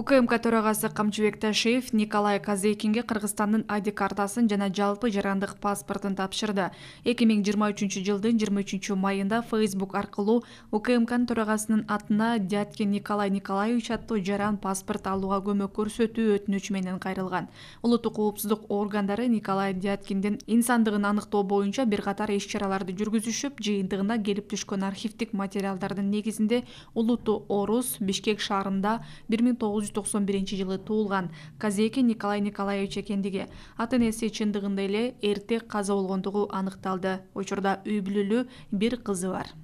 укмк төрагасы камчыбек ташиев николай казекинге кыргызстандын ади картасын жана жалпы жарандык паспортун тапшырды эки миң жыйырма үчүнчү жылдын жыйырма үчүнчү майында фейсбук аркылуу укмкнын төрагасынын атына дядкин николай николаевич аттуу жаран паспорт алууга көмөк көрсөтүү өтүнүчү менен кайрылган улуттук коопсуздук органдары николай дядкиндин инсандыгын аныктоо боюнча бир катар иш чараларды жүргүзүшүп жыйынтыгына келип түшкөн архивдик материалдардын негизинде улуту орус бишкек шаарында бир миң тогуз жүз токсон биринчи жылы туулган казейкин николай николаевич экендиги ата энеси чындыгында эле эрте каза болгондугу аныкталды учурда үй бүлөлүү бир кызы бар